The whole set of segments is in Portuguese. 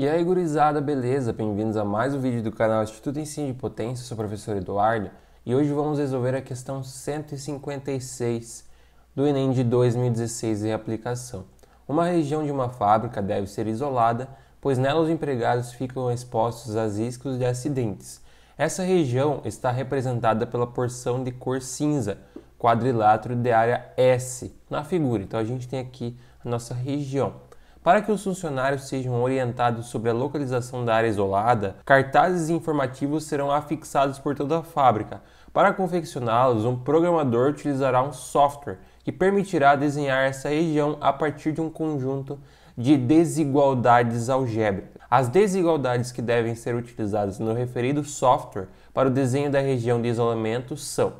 E aí, gurizada, beleza? Bem-vindos a mais um vídeo do canal Instituto Ensino de Potência, sou o professor Eduardo e hoje vamos resolver a questão 156 do Enem de 2016 em aplicação. Uma região de uma fábrica deve ser isolada, pois nela os empregados ficam expostos a riscos de acidentes. Essa região está representada pela porção de cor cinza, quadrilátero de área S, na figura. Então a gente tem aqui a nossa região. Para que os funcionários sejam orientados sobre a localização da área isolada, cartazes informativos serão afixados por toda a fábrica. Para confeccioná-los, um programador utilizará um software que permitirá desenhar essa região a partir de um conjunto de desigualdades algébricas. As desigualdades que devem ser utilizadas no referido software para o desenho da região de isolamento são.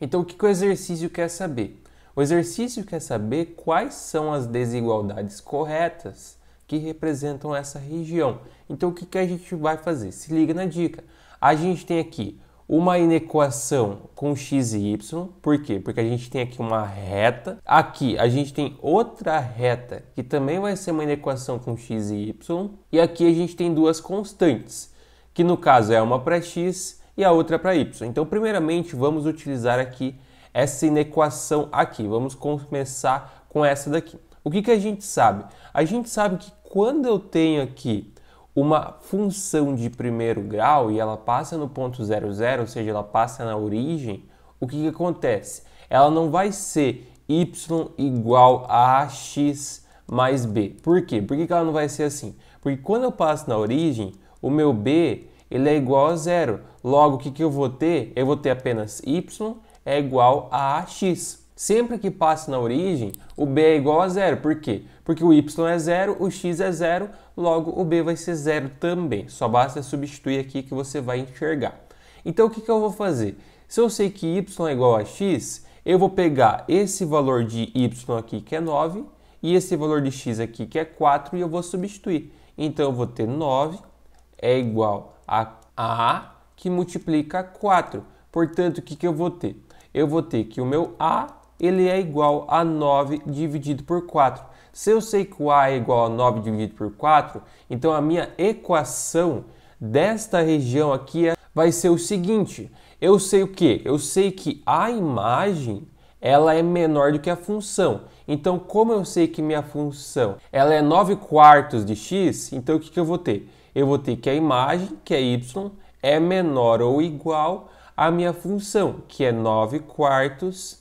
Então, o que o exercício quer saber? O exercício quer saber quais são as desigualdades corretas que representam essa região. Então, o que, que a gente vai fazer? Se liga na dica. A gente tem aqui uma inequação com x e y. Por quê? Porque a gente tem aqui uma reta. Aqui a gente tem outra reta que também vai ser uma inequação com x e y. E aqui a gente tem duas constantes, que no caso é uma para x e a outra para y. Então, primeiramente, vamos utilizar aqui essa inequação aqui. Vamos começar com essa daqui. O que, que a gente sabe? A gente sabe que quando eu tenho aqui uma função de primeiro grau e ela passa no ponto zero zero, ou seja, ela passa na origem, o que, que acontece? Ela não vai ser y igual a x mais b. Por quê? Por que, que ela não vai ser assim? Porque quando eu passo na origem, o meu b ele é igual a zero. Logo, o que, que eu vou ter? Eu vou ter apenas y é igual a x. Sempre que passa na origem, o B é igual a zero. Por quê? Porque o y é zero, o x é zero, logo o b vai ser zero também. Só basta substituir aqui que você vai enxergar. Então o que, que eu vou fazer? Se eu sei que y é igual a x, eu vou pegar esse valor de y aqui que é 9 e esse valor de x aqui que é 4 e eu vou substituir. Então eu vou ter 9 é igual a a que multiplica 4. Portanto, o que, que eu vou ter? eu vou ter que o meu A ele é igual a 9 dividido por 4. Se eu sei que o A é igual a 9 dividido por 4, então a minha equação desta região aqui é, vai ser o seguinte. Eu sei o que? Eu sei que a imagem ela é menor do que a função. Então, como eu sei que minha função ela é 9 quartos de x, então o que, que eu vou ter? Eu vou ter que a imagem, que é y, é menor ou igual a minha função, que é 9 quartos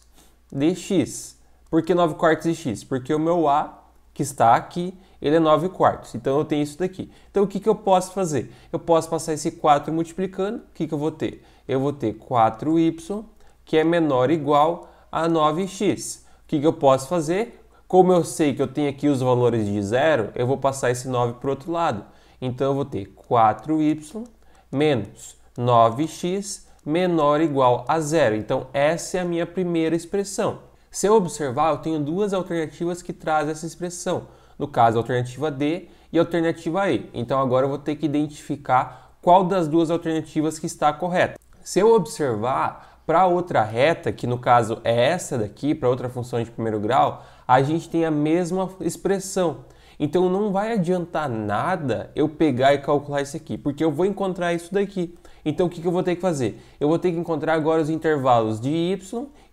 de x. Por que 9 quartos de x? Porque o meu a, que está aqui, ele é 9 quartos. Então eu tenho isso daqui. Então o que, que eu posso fazer? Eu posso passar esse 4 multiplicando. O que, que eu vou ter? Eu vou ter 4y, que é menor ou igual a 9x. O que, que eu posso fazer? Como eu sei que eu tenho aqui os valores de zero, eu vou passar esse 9 para o outro lado. Então eu vou ter 4y menos 9x menor ou igual a zero. Então, essa é a minha primeira expressão. Se eu observar, eu tenho duas alternativas que trazem essa expressão. No caso, a alternativa D e a alternativa E. Então, agora eu vou ter que identificar qual das duas alternativas que está correta. Se eu observar para outra reta, que no caso é essa daqui, para outra função de primeiro grau, a gente tem a mesma expressão. Então não vai adiantar nada eu pegar e calcular isso aqui, porque eu vou encontrar isso daqui. Então o que, que eu vou ter que fazer? Eu vou ter que encontrar agora os intervalos de y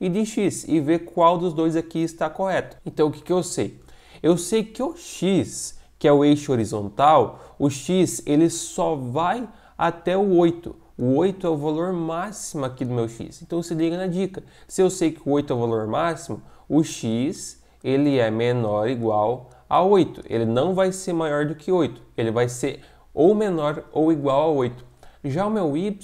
e de x e ver qual dos dois aqui está correto. Então o que, que eu sei? Eu sei que o x, que é o eixo horizontal, o x ele só vai até o 8. O 8 é o valor máximo aqui do meu x. Então se liga na dica. Se eu sei que o 8 é o valor máximo, o x ele é menor ou igual a 8. Ele não vai ser maior do que 8. Ele vai ser ou menor ou igual a 8. Já o meu y,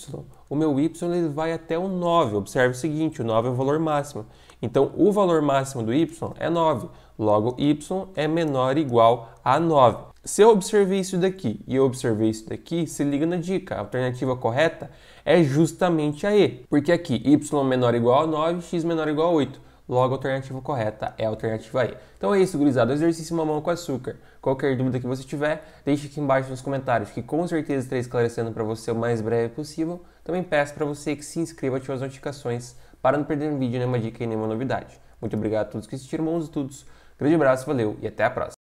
o meu y ele vai até o 9. Observe o seguinte, o 9 é o valor máximo. Então, o valor máximo do y é 9. Logo, y é menor ou igual a 9. Se eu observei isso daqui e eu observei isso daqui, se liga na dica, a alternativa correta é justamente a E, porque aqui y é menor ou igual a 9, x menor ou igual a 8. Logo, a alternativa correta é a alternativa E. Então é isso, gurizada. Exercício mamão com açúcar. Qualquer dúvida que você tiver, deixe aqui embaixo nos comentários, que com certeza estarei esclarecendo para você o mais breve possível. Também peço para você que se inscreva e ative as notificações para não perder um vídeo, nenhuma dica e nenhuma novidade. Muito obrigado a todos que assistiram, bons estudos. Grande abraço, valeu e até a próxima.